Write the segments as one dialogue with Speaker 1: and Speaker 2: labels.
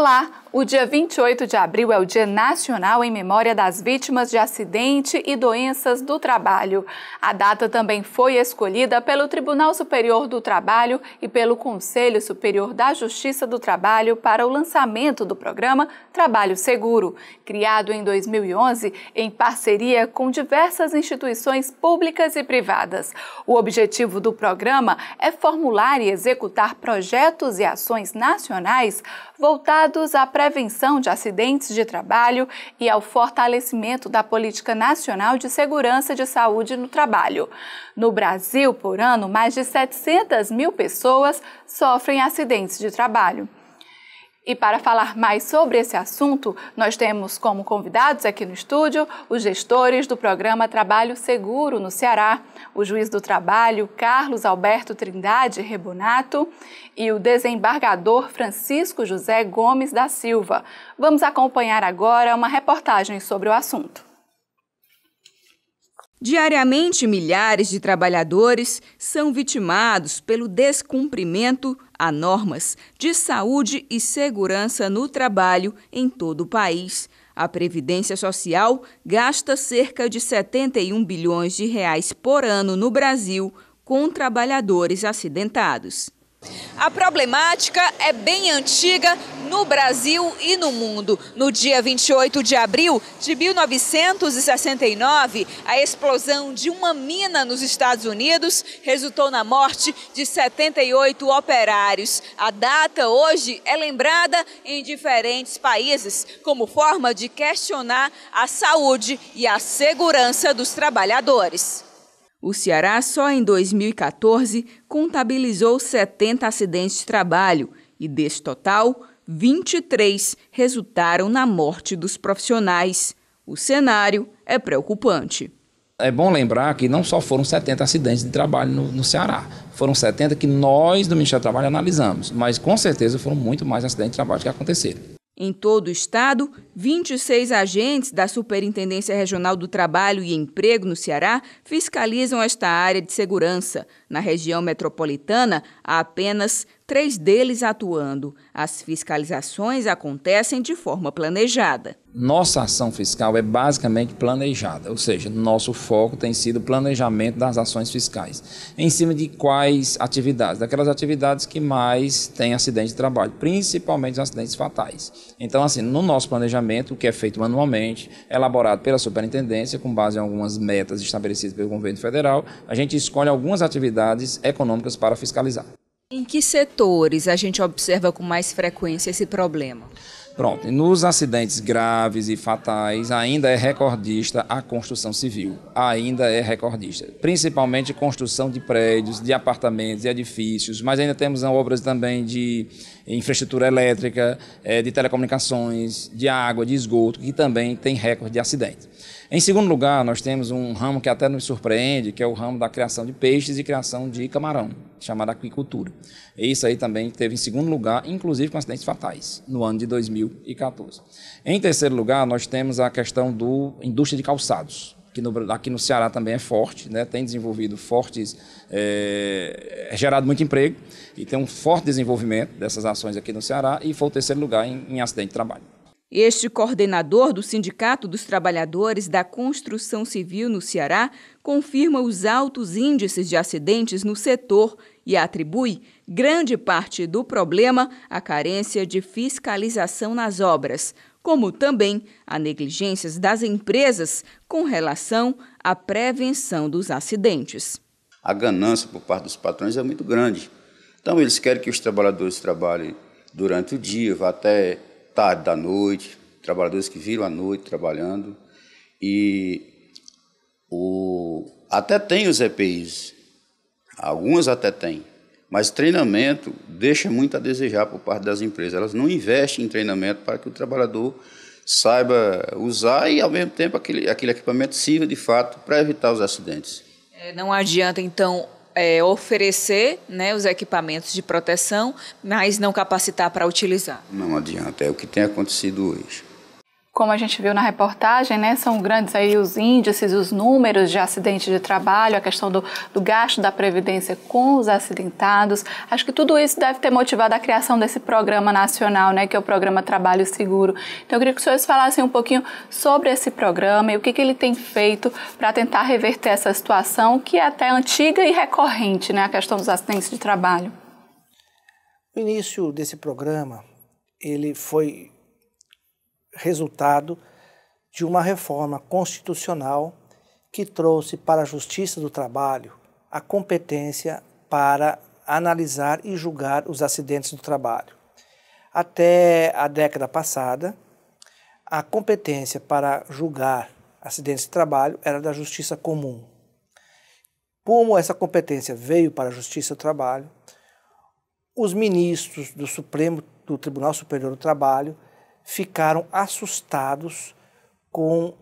Speaker 1: sekolah O dia 28 de abril é o Dia Nacional em Memória das Vítimas de Acidente e Doenças do Trabalho. A data também foi escolhida pelo Tribunal Superior do Trabalho e pelo Conselho Superior da Justiça do Trabalho para o lançamento do programa Trabalho Seguro, criado em 2011 em parceria com diversas instituições públicas e privadas. O objetivo do programa é formular e executar projetos e ações nacionais voltados à prevenção de acidentes de trabalho e ao fortalecimento da Política Nacional de Segurança de Saúde no Trabalho. No Brasil, por ano, mais de 700 mil pessoas sofrem acidentes de trabalho. E para falar mais sobre esse assunto, nós temos como convidados aqui no estúdio os gestores do programa Trabalho Seguro no Ceará, o juiz do trabalho Carlos Alberto Trindade Rebonato e o desembargador Francisco José Gomes da Silva. Vamos acompanhar agora uma reportagem
Speaker 2: sobre o assunto. Diariamente, milhares de trabalhadores são vitimados pelo descumprimento a normas de saúde e segurança no trabalho em todo o país. A Previdência Social gasta cerca de 71 bilhões de reais por ano no Brasil com trabalhadores acidentados. A problemática é bem antiga no Brasil e no mundo. No dia 28 de abril de 1969, a explosão de uma mina nos Estados Unidos resultou na morte de 78 operários. A data hoje é lembrada em diferentes países como forma de questionar a saúde e a segurança dos trabalhadores. O Ceará só em 2014 contabilizou 70 acidentes de trabalho e, desse total, 23 resultaram na morte dos profissionais. O cenário é preocupante.
Speaker 3: É bom lembrar que não só foram 70 acidentes de trabalho no, no Ceará, foram 70 que nós do Ministério do Trabalho analisamos, mas com certeza foram muito mais acidentes de trabalho que aconteceram.
Speaker 2: Em todo o estado, 26 agentes da Superintendência Regional do Trabalho e Emprego no Ceará fiscalizam esta área de segurança. Na região metropolitana, há apenas três deles atuando. As fiscalizações acontecem de forma planejada.
Speaker 3: Nossa ação fiscal é basicamente planejada, ou seja, nosso foco tem sido o planejamento das ações fiscais. Em cima de quais atividades? Daquelas atividades que mais têm acidente de trabalho, principalmente os acidentes fatais. Então, assim, no nosso planejamento, planejamento que é feito manualmente, elaborado pela superintendência, com base em algumas metas estabelecidas pelo governo federal. A gente escolhe algumas atividades econômicas para fiscalizar.
Speaker 2: Em que setores a gente observa com mais frequência esse problema?
Speaker 3: Pronto, nos acidentes graves e fatais, ainda é recordista a construção civil. Ainda é recordista. Principalmente construção de prédios, de apartamentos, e edifícios, mas ainda temos obras também de infraestrutura elétrica, eh, de telecomunicações, de água, de esgoto, que também tem recorde de acidentes. Em segundo lugar, nós temos um ramo que até nos surpreende, que é o ramo da criação de peixes e criação de camarão, chamada aquicultura. Isso aí também teve em segundo lugar, inclusive com acidentes fatais, no ano de 2014. Em terceiro lugar, nós temos a questão da indústria de calçados que no, aqui no Ceará também é forte, né? tem desenvolvido fortes, é, é, gerado muito emprego e tem um forte desenvolvimento dessas ações aqui no Ceará e foi o terceiro lugar em, em acidente de trabalho.
Speaker 2: Este coordenador do Sindicato dos Trabalhadores da Construção Civil no Ceará confirma os altos índices de acidentes no setor e atribui grande parte do problema à carência de fiscalização nas obras como também a negligências das empresas com relação à prevenção dos acidentes.
Speaker 3: A ganância por parte dos patrões é muito grande. Então, eles querem que os trabalhadores trabalhem durante o dia, vá até tarde da noite, trabalhadores que viram à noite trabalhando. E o, até tem os EPIs, algumas até tem, mas treinamento deixa muito a desejar por parte das empresas. Elas não investem em treinamento para que o trabalhador saiba usar e, ao mesmo tempo, aquele, aquele equipamento sirva de fato para evitar os acidentes.
Speaker 2: É, não adianta, então, é, oferecer né, os equipamentos de proteção, mas não capacitar para utilizar.
Speaker 3: Não adianta, é o que tem acontecido hoje
Speaker 2: como a gente viu na
Speaker 1: reportagem, né, são grandes aí os índices, os números de acidentes de trabalho, a questão do, do, gasto da Previdência com os acidentados. Acho que tudo isso deve ter motivado a criação desse programa nacional, né, que é o Programa Trabalho Seguro. Então, eu queria que os senhores falassem um pouquinho sobre esse programa e o que, que ele tem feito para tentar reverter essa situação que é até antiga e recorrente, né, a questão dos acidentes de trabalho.
Speaker 4: O início desse programa, ele foi resultado de uma reforma constitucional que trouxe para a Justiça do Trabalho a competência para analisar e julgar os acidentes do trabalho. Até a década passada, a competência para julgar acidentes de trabalho era da Justiça Comum. Como essa competência veio para a Justiça do Trabalho, os ministros do Supremo do Tribunal Superior do Trabalho ficaram assustados com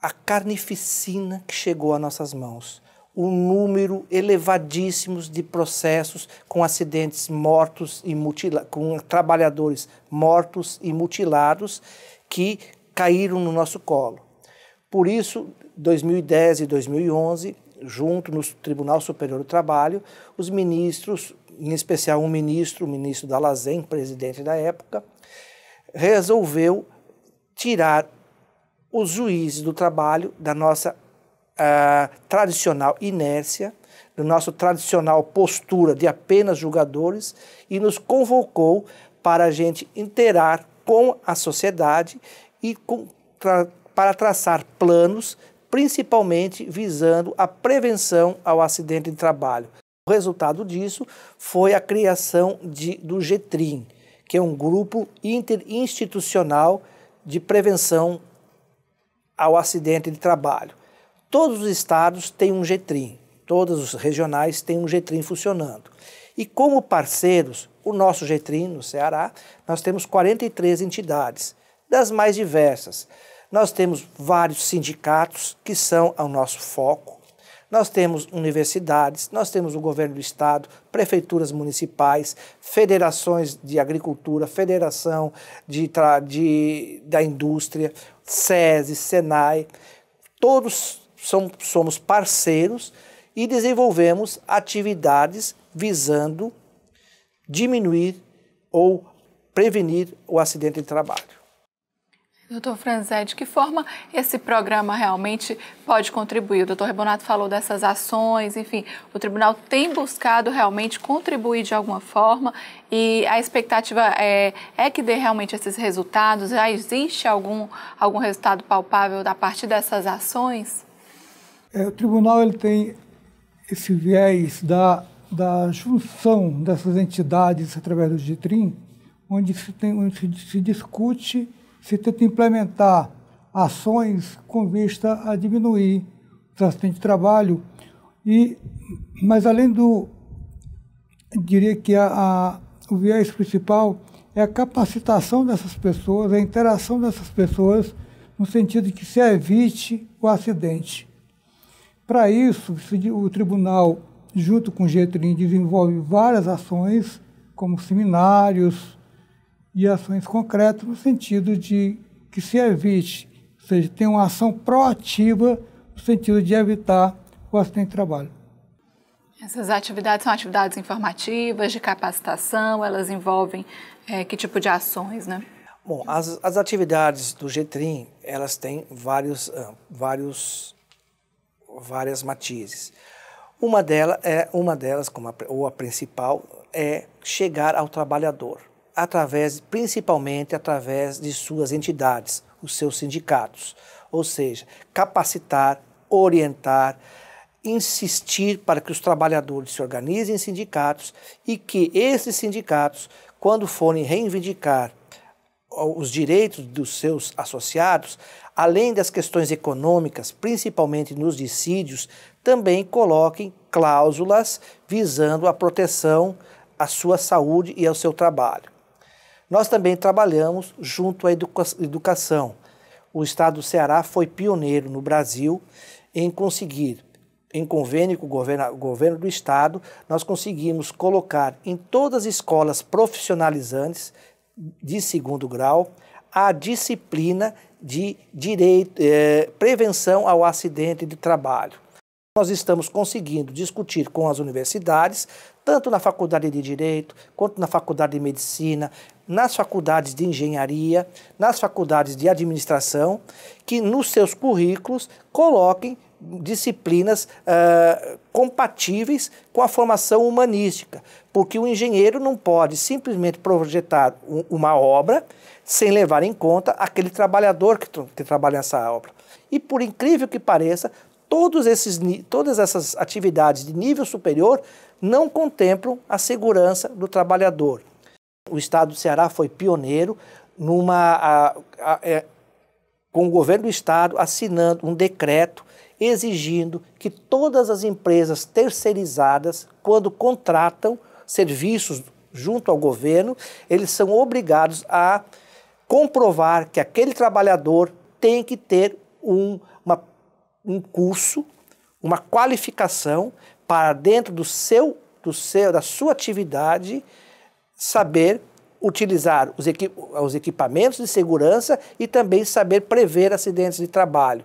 Speaker 4: a carnificina que chegou às nossas mãos. o número elevadíssimo de processos com acidentes mortos e mutilados, com trabalhadores mortos e mutilados que caíram no nosso colo. Por isso, 2010 e 2011, junto no Tribunal Superior do Trabalho, os ministros, em especial um ministro, o ministro Dalazen, presidente da época, resolveu tirar os juízes do trabalho da nossa uh, tradicional inércia, da nossa tradicional postura de apenas julgadores e nos convocou para a gente interar com a sociedade e com, tra, para traçar planos, principalmente visando a prevenção ao acidente de trabalho. O resultado disso foi a criação de, do GETRIM, que é um grupo interinstitucional de prevenção ao acidente de trabalho. Todos os estados têm um GETRIM, todas os regionais têm um GETRIM funcionando. E como parceiros, o nosso GETRIM no Ceará, nós temos 43 entidades, das mais diversas. Nós temos vários sindicatos que são ao nosso foco, nós temos universidades, nós temos o governo do estado, prefeituras municipais, federações de agricultura, federação de, de da indústria, SESI, SENAI, todos são, somos parceiros e desenvolvemos atividades visando diminuir ou prevenir o acidente de trabalho.
Speaker 1: Doutor Franzé, de que forma esse programa realmente pode contribuir? O doutor Rebonato falou dessas ações, enfim, o tribunal tem buscado realmente contribuir de alguma forma e a expectativa é, é que dê realmente esses resultados? Já existe algum, algum resultado palpável da partir dessas ações?
Speaker 5: É, o tribunal ele tem esse viés da, da junção dessas entidades através do GITRIM, onde se, tem, onde se, se discute se tenta implementar ações com vista a diminuir o transporte de trabalho. E, mas além do, diria que a, a, o viés principal é a capacitação dessas pessoas, a interação dessas pessoas, no sentido de que se evite o acidente. Para isso, o tribunal, junto com o Getrim, desenvolve várias ações, como seminários, e ações concretas no sentido de que se evite, ou seja, tem uma ação proativa no sentido de evitar o acidente de trabalho.
Speaker 1: Essas atividades são atividades informativas, de capacitação, elas envolvem é, que tipo de ações, né?
Speaker 4: Bom, as, as atividades do GTRIM, elas têm vários, ah, vários, várias matizes. Uma, dela é, uma delas, como a, ou a principal, é chegar ao trabalhador através, principalmente através de suas entidades, os seus sindicatos. Ou seja, capacitar, orientar, insistir para que os trabalhadores se organizem em sindicatos e que esses sindicatos, quando forem reivindicar os direitos dos seus associados, além das questões econômicas, principalmente nos dissídios, também coloquem cláusulas visando a proteção à sua saúde e ao seu trabalho. Nós também trabalhamos junto à educa educação. O Estado do Ceará foi pioneiro no Brasil em conseguir, em convênio com o governo, governo do Estado, nós conseguimos colocar em todas as escolas profissionalizantes de segundo grau a disciplina de direito, eh, prevenção ao acidente de trabalho nós estamos conseguindo discutir com as universidades, tanto na faculdade de Direito, quanto na faculdade de Medicina, nas faculdades de Engenharia, nas faculdades de Administração, que nos seus currículos coloquem disciplinas uh, compatíveis com a formação humanística, porque o engenheiro não pode simplesmente projetar um, uma obra sem levar em conta aquele trabalhador que, que trabalha nessa obra. E por incrível que pareça, todos esses, todas essas atividades de nível superior não contemplam a segurança do trabalhador. O Estado do Ceará foi pioneiro numa, a, a, é, com o governo do Estado assinando um decreto exigindo que todas as empresas terceirizadas, quando contratam serviços junto ao governo, eles são obrigados a comprovar que aquele trabalhador tem que ter um um curso, uma qualificação para dentro do seu, do seu da sua atividade saber utilizar os, equi os equipamentos de segurança e também saber prever acidentes de trabalho.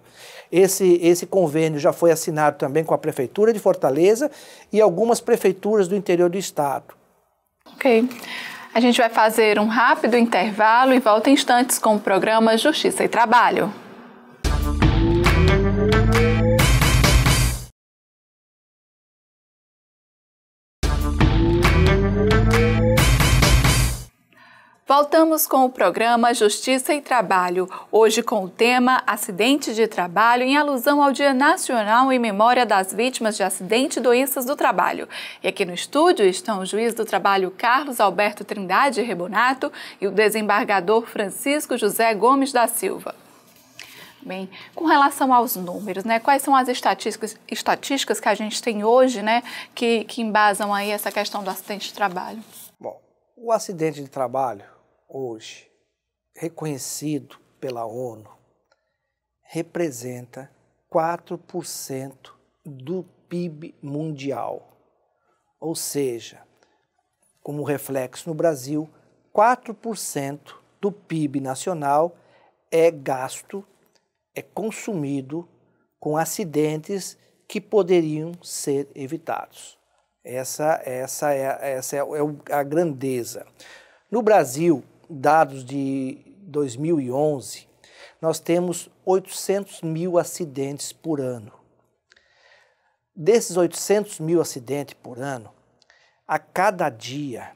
Speaker 4: Esse, esse convênio já foi assinado também com a Prefeitura de Fortaleza e algumas prefeituras do interior do estado.
Speaker 1: Ok. A gente vai fazer um rápido intervalo e volta em instantes com o programa Justiça e Trabalho. Voltamos com o programa Justiça e Trabalho, hoje com o tema Acidente de Trabalho, em alusão ao Dia Nacional em Memória das Vítimas de Acidente e Doenças do Trabalho. E aqui no estúdio estão o juiz do trabalho Carlos Alberto Trindade Rebonato e o desembargador Francisco José Gomes da Silva. Bem, com relação aos números, né, quais são as estatísticas, estatísticas que a gente tem hoje né, que, que embasam aí essa questão do acidente de trabalho?
Speaker 4: Bom, o acidente de trabalho hoje, reconhecido pela ONU, representa 4% do PIB mundial. Ou seja, como reflexo no Brasil, 4% do PIB nacional é gasto, é consumido com acidentes que poderiam ser evitados. Essa, essa, é, essa é, é a grandeza. No Brasil, dados de 2011, nós temos 800 mil acidentes por ano. Desses 800 mil acidentes por ano, a cada dia,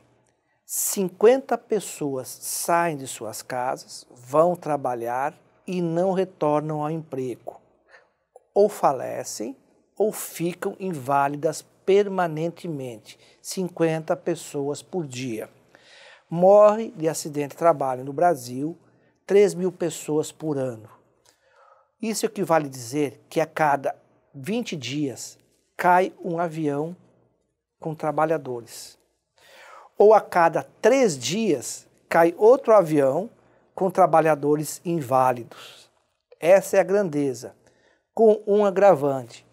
Speaker 4: 50 pessoas saem de suas casas, vão trabalhar e não retornam ao emprego. Ou falecem ou ficam inválidas permanentemente, 50 pessoas por dia. Morre de acidente de trabalho no Brasil 3 mil pessoas por ano. Isso equivale a dizer que a cada 20 dias cai um avião com trabalhadores. Ou a cada três dias cai outro avião com trabalhadores inválidos. Essa é a grandeza, com um agravante.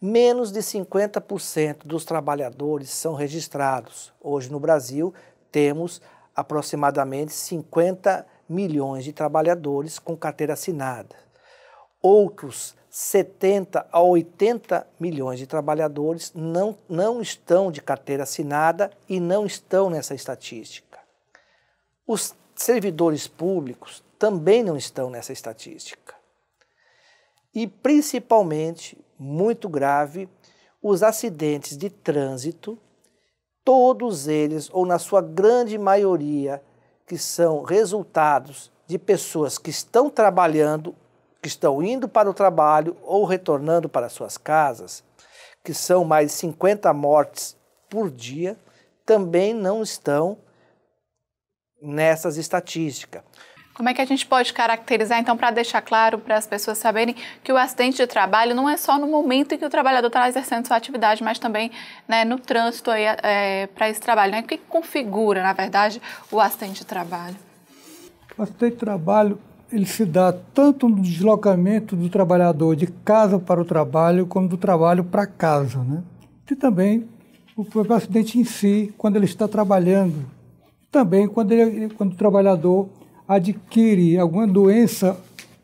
Speaker 4: Menos de 50% dos trabalhadores são registrados. Hoje no Brasil temos aproximadamente 50 milhões de trabalhadores com carteira assinada. Outros 70 a 80 milhões de trabalhadores não, não estão de carteira assinada e não estão nessa estatística. Os servidores públicos também não estão nessa estatística. E, principalmente, muito grave, os acidentes de trânsito todos eles, ou na sua grande maioria, que são resultados de pessoas que estão trabalhando, que estão indo para o trabalho ou retornando para suas casas, que são mais de 50 mortes por dia, também não estão nessas estatísticas.
Speaker 1: Como é que a gente pode caracterizar, então, para deixar claro para as pessoas saberem que o acidente de trabalho não é só no momento em que o trabalhador está exercendo sua atividade, mas também né, no trânsito é, eh, para esse trabalho? Né? O que configura, na verdade, o acidente de trabalho?
Speaker 5: O acidente de trabalho ele se dá tanto no deslocamento do trabalhador de casa para o trabalho, como do trabalho para casa. Né? E também o acidente em si, quando ele está trabalhando. Também quando, ele, quando o trabalhador adquire alguma doença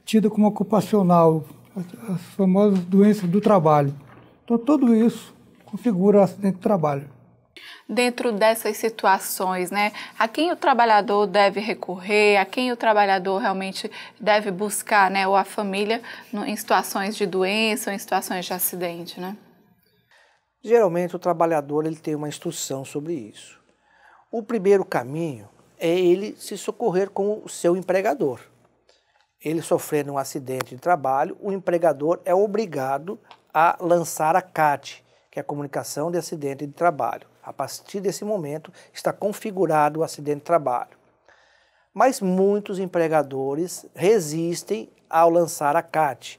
Speaker 5: tida como ocupacional, as famosas doenças do trabalho. Então, tudo isso configura acidente de trabalho.
Speaker 1: Dentro dessas situações, né, a quem o trabalhador deve recorrer, a quem o trabalhador realmente deve buscar, né, ou a família, no, em situações de doença, ou em situações de acidente, né?
Speaker 4: Geralmente o trabalhador ele tem uma instrução sobre isso. O primeiro caminho é ele se socorrer com o seu empregador. Ele sofrendo um acidente de trabalho, o empregador é obrigado a lançar a CAT, que é a comunicação de acidente de trabalho. A partir desse momento está configurado o acidente de trabalho. Mas muitos empregadores resistem ao lançar a CAT.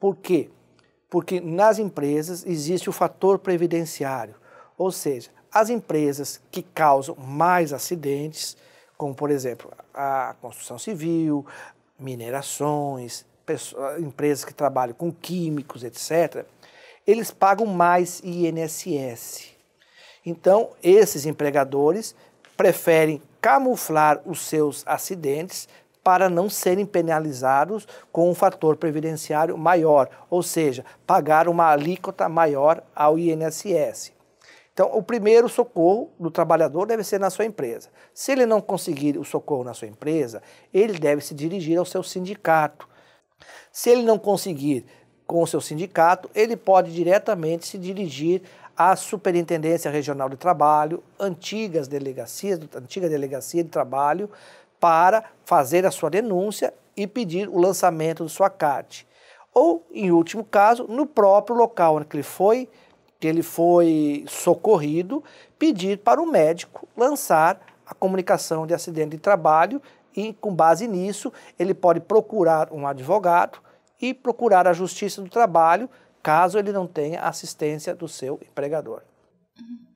Speaker 4: Por quê? Porque nas empresas existe o fator previdenciário, ou seja, as empresas que causam mais acidentes, como por exemplo a construção civil, minerações, pessoas, empresas que trabalham com químicos, etc., eles pagam mais INSS. Então, esses empregadores preferem camuflar os seus acidentes para não serem penalizados com um fator previdenciário maior, ou seja, pagar uma alíquota maior ao INSS. Então, o primeiro socorro do trabalhador deve ser na sua empresa. Se ele não conseguir o socorro na sua empresa, ele deve se dirigir ao seu sindicato. Se ele não conseguir com o seu sindicato, ele pode diretamente se dirigir à Superintendência Regional de Trabalho, antigas delegacias, antiga delegacia de trabalho, para fazer a sua denúncia e pedir o lançamento do sua CAT. Ou, em último caso, no próprio local onde ele foi que ele foi socorrido, pedir para o médico lançar a comunicação de acidente de trabalho e, com base nisso, ele pode procurar um advogado e procurar a Justiça do Trabalho, caso ele não tenha assistência do seu
Speaker 1: empregador. Uhum.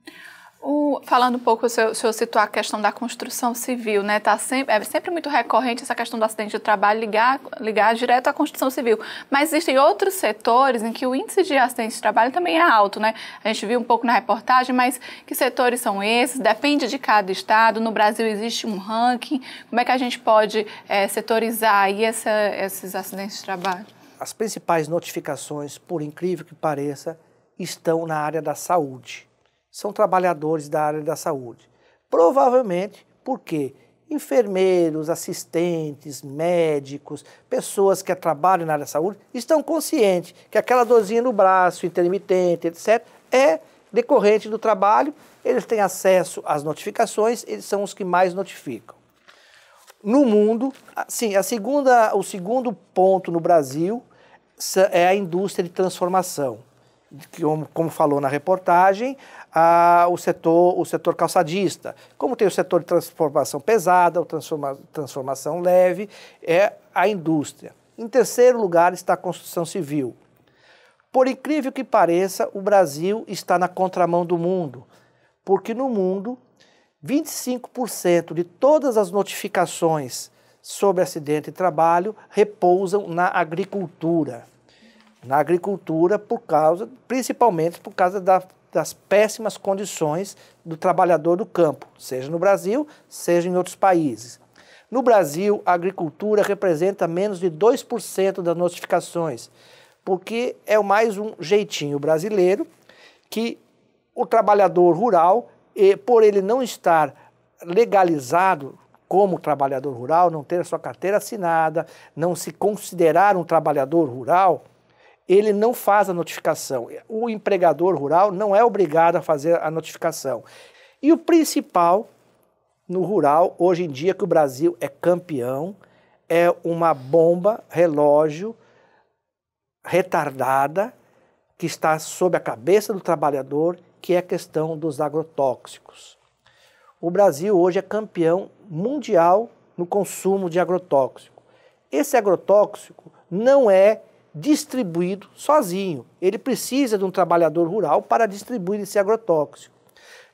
Speaker 1: O, falando um pouco, o senhor, o senhor citou a questão da construção civil, né? Tá sempre, é sempre muito recorrente essa questão do acidente de trabalho ligar, ligar direto à construção civil. Mas existem outros setores em que o índice de acidentes de trabalho também é alto, né? A gente viu um pouco na reportagem, mas que setores são esses? Depende de cada estado. No Brasil existe um ranking. Como é que a gente pode é, setorizar aí essa, esses acidentes de trabalho?
Speaker 4: As principais notificações, por incrível que pareça, estão na área da saúde são trabalhadores da área da saúde. Provavelmente porque enfermeiros, assistentes, médicos, pessoas que trabalham na área da saúde estão conscientes que aquela dorzinha no braço, intermitente, etc., é decorrente do trabalho, eles têm acesso às notificações, eles são os que mais notificam. No mundo, sim, a segunda, o segundo ponto no Brasil é a indústria de transformação. Que, como falou na reportagem, ah, o, setor, o setor calçadista. Como tem o setor de transformação pesada, o transforma, transformação leve, é a indústria. Em terceiro lugar está a construção civil. Por incrível que pareça, o Brasil está na contramão do mundo, porque no mundo 25% de todas as notificações sobre acidente de trabalho repousam na agricultura. Na agricultura, por causa, principalmente por causa da das péssimas condições do trabalhador do campo, seja no Brasil, seja em outros países. No Brasil, a agricultura representa menos de 2% das notificações, porque é mais um jeitinho brasileiro que o trabalhador rural, por ele não estar legalizado como trabalhador rural, não ter a sua carteira assinada, não se considerar um trabalhador rural, ele não faz a notificação. O empregador rural não é obrigado a fazer a notificação. E o principal no rural, hoje em dia, que o Brasil é campeão, é uma bomba relógio retardada que está sob a cabeça do trabalhador, que é a questão dos agrotóxicos. O Brasil hoje é campeão mundial no consumo de agrotóxico. Esse agrotóxico não é distribuído sozinho. Ele precisa de um trabalhador rural para distribuir esse agrotóxico.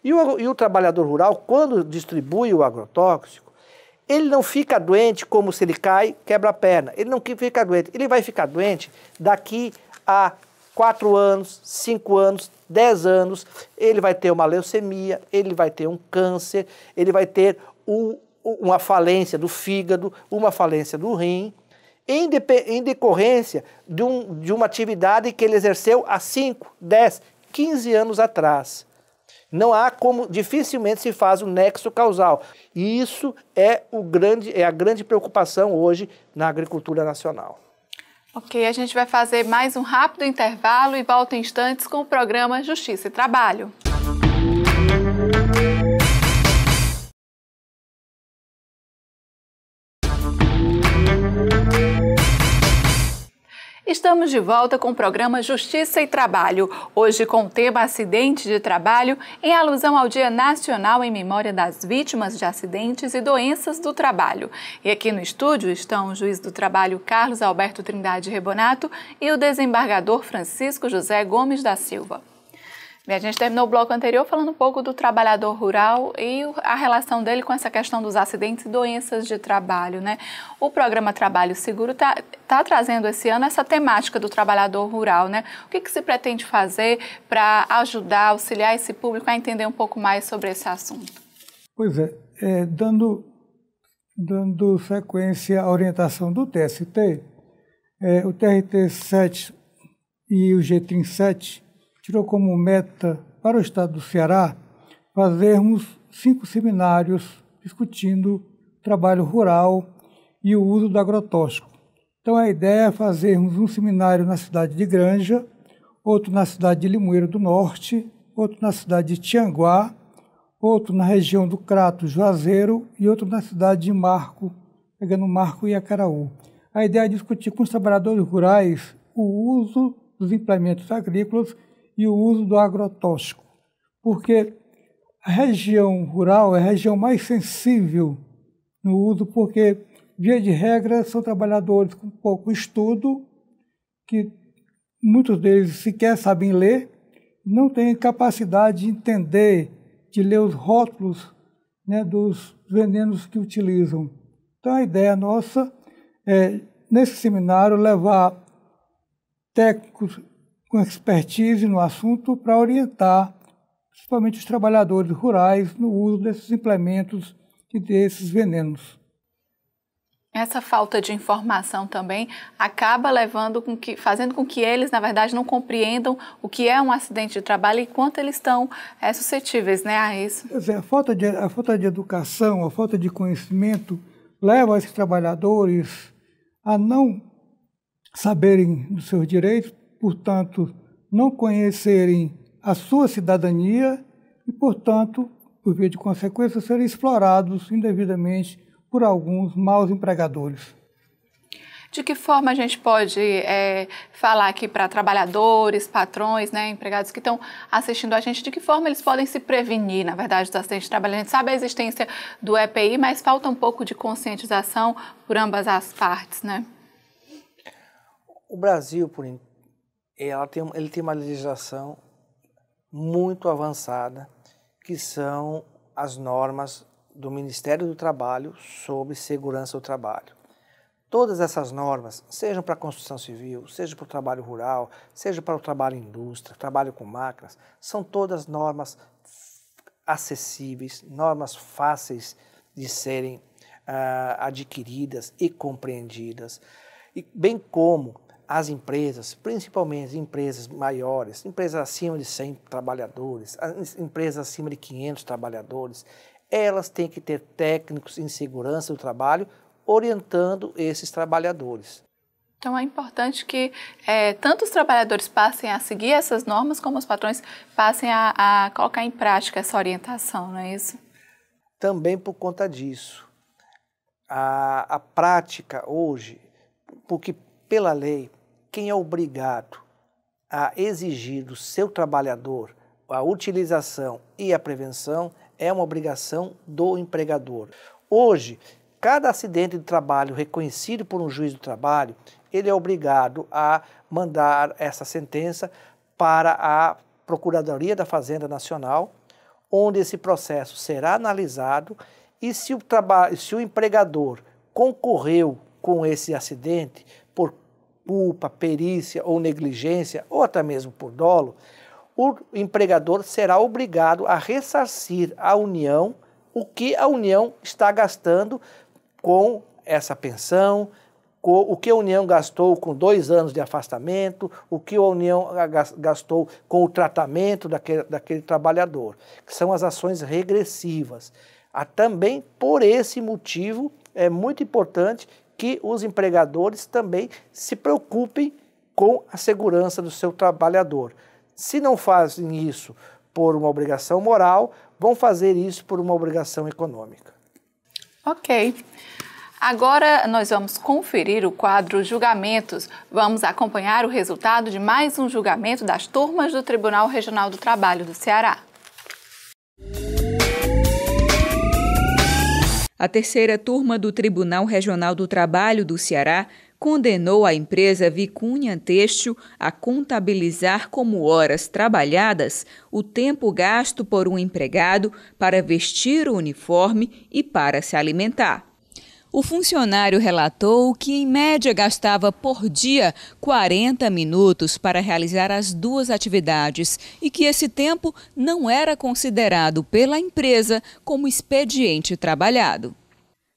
Speaker 4: E o, e o trabalhador rural, quando distribui o agrotóxico, ele não fica doente como se ele cai, quebra a perna. Ele não fica doente. Ele vai ficar doente daqui a 4 anos, 5 anos, 10 anos. Ele vai ter uma leucemia, ele vai ter um câncer, ele vai ter um, uma falência do fígado, uma falência do rim em, de, em decorrência de, um, de uma atividade que ele exerceu há 5, 10, 15 anos atrás. Não há como, dificilmente se faz o um nexo causal. E isso é, o grande, é a grande preocupação hoje na agricultura nacional.
Speaker 1: Ok, a gente vai fazer mais um rápido intervalo e volta em instantes com o programa Justiça e Trabalho. Estamos de volta com o programa Justiça e Trabalho, hoje com o tema acidente de trabalho, em alusão ao Dia Nacional em Memória das Vítimas de Acidentes e Doenças do Trabalho. E aqui no estúdio estão o juiz do trabalho Carlos Alberto Trindade Rebonato e o desembargador Francisco José Gomes da Silva. Bem, a gente terminou o bloco anterior falando um pouco do trabalhador rural e a relação dele com essa questão dos acidentes e doenças de trabalho, né? O programa Trabalho Seguro está tá trazendo esse ano essa temática do trabalhador rural, né? O que, que se pretende fazer para ajudar, auxiliar esse público a entender um pouco mais sobre esse assunto?
Speaker 5: Pois é, é dando, dando sequência à orientação do TST, é, o TRT 7 e o g 7 tirou como meta para o estado do Ceará fazermos cinco seminários discutindo trabalho rural e o uso do agrotóxico. Então a ideia é fazermos um seminário na cidade de Granja, outro na cidade de Limoeiro do Norte, outro na cidade de Tianguá, outro na região do Crato, Juazeiro e outro na cidade de Marco, pegando Marco e Acaraú. A ideia é discutir com os trabalhadores rurais o uso dos implementos agrícolas e o uso do agrotóxico, porque a região rural é a região mais sensível no uso, porque, via de regra, são trabalhadores com pouco estudo, que muitos deles sequer sabem ler, não têm capacidade de entender, de ler os rótulos né, dos venenos que utilizam. Então, a ideia nossa é, nesse seminário, levar técnicos com expertise no assunto para orientar principalmente os trabalhadores rurais no uso desses implementos e desses venenos.
Speaker 1: Essa falta de informação também acaba levando com que, fazendo com que eles, na verdade, não compreendam o que é um acidente de trabalho e quanto eles estão é, suscetíveis né, a isso. Quer dizer,
Speaker 5: a falta, de, a falta de educação, a falta de conhecimento leva esses trabalhadores a não saberem dos seus direitos portanto, não conhecerem a sua cidadania e, portanto, por via de consequência, serem explorados indevidamente por alguns maus empregadores.
Speaker 1: De que forma a gente pode é, falar aqui para trabalhadores, patrões, né, empregados que estão assistindo a gente, de que forma eles podem se prevenir, na verdade, dos acidentes de trabalho? A gente sabe a existência do EPI, mas falta um pouco de conscientização por ambas as partes, né?
Speaker 4: O Brasil, por, é, ela tem, ele tem uma legislação muito avançada, que são as normas do Ministério do Trabalho sobre segurança do trabalho. Todas essas normas, sejam para a construção civil, seja para o trabalho rural, seja para o trabalho em indústria, trabalho com máquinas, são todas normas acessíveis, normas fáceis de serem uh, adquiridas e compreendidas, e bem como as empresas, principalmente empresas maiores, empresas acima de 100 trabalhadores, empresas acima de 500 trabalhadores, elas têm que ter técnicos em segurança do trabalho orientando esses trabalhadores.
Speaker 1: Então é importante que é, tanto os trabalhadores passem a seguir essas normas, como os patrões passem a, a colocar em prática essa orientação, não é isso?
Speaker 4: Também por conta disso. A, a prática hoje, porque pela lei, quem é obrigado a exigir do seu trabalhador a utilização e a prevenção é uma obrigação do empregador. Hoje, cada acidente de trabalho reconhecido por um juiz do trabalho, ele é obrigado a mandar essa sentença para a Procuradoria da Fazenda Nacional, onde esse processo será analisado e se o, se o empregador concorreu com esse acidente, culpa, perícia ou negligência, ou até mesmo por dolo, o empregador será obrigado a ressarcir à União o que a União está gastando com essa pensão, com o que a União gastou com dois anos de afastamento, o que a União gastou com o tratamento daquele, daquele trabalhador, que são as ações regressivas. Há ah, também, por esse motivo, é muito importante que os empregadores também se preocupem com a segurança do seu trabalhador. Se não fazem isso por uma obrigação moral, vão fazer isso por uma obrigação econômica.
Speaker 1: Ok. Agora nós vamos conferir o quadro Julgamentos. Vamos acompanhar o resultado de mais um julgamento das turmas do Tribunal Regional do Trabalho do Ceará.
Speaker 2: A terceira turma do Tribunal Regional do Trabalho do Ceará condenou a empresa Vicunha Têxtil a contabilizar como horas trabalhadas o tempo gasto por um empregado para vestir o uniforme e para se alimentar. O funcionário relatou que, em média, gastava por dia 40 minutos para realizar as duas atividades e que esse tempo não era considerado pela empresa como expediente trabalhado.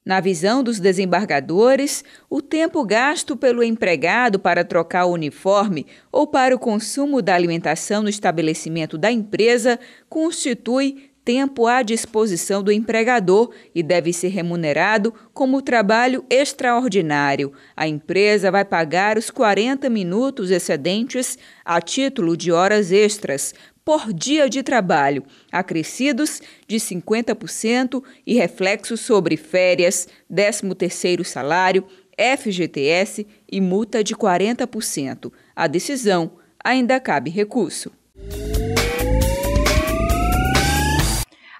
Speaker 2: Na visão dos desembargadores, o tempo gasto pelo empregado para trocar o uniforme ou para o consumo da alimentação no estabelecimento da empresa constitui tempo à disposição do empregador e deve ser remunerado como trabalho extraordinário. A empresa vai pagar os 40 minutos excedentes a título de horas extras por dia de trabalho, acrescidos de 50% e reflexos sobre férias, 13º salário, FGTS e multa de 40%. A decisão ainda cabe recurso.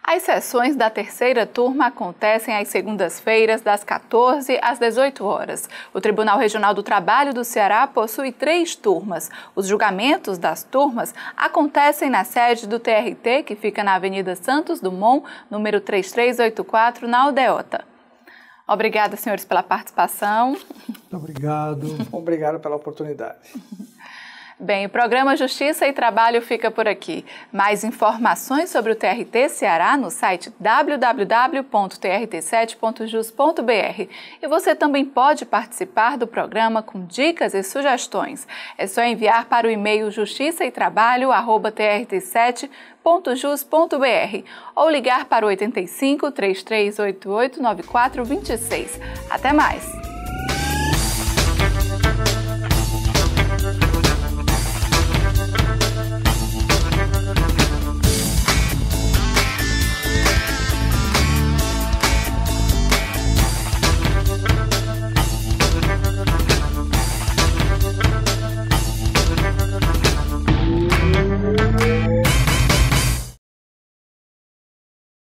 Speaker 1: As sessões da terceira turma acontecem às segundas-feiras, das 14 às 18 horas. O Tribunal Regional do Trabalho do Ceará possui três turmas. Os julgamentos das turmas acontecem na sede do TRT, que fica na Avenida Santos Dumont, número 3384, na Aldeota. Obrigada, senhores, pela participação. Muito
Speaker 5: obrigado. obrigado pela oportunidade.
Speaker 1: Bem, o programa Justiça e Trabalho fica por aqui. Mais informações sobre o TRT Ceará no site www.trt7.jus.br. E você também pode participar do programa com dicas e sugestões. É só enviar para o e-mail justiça trabalho@trt7.jus.br ou ligar para 85 3388 9426. Até mais!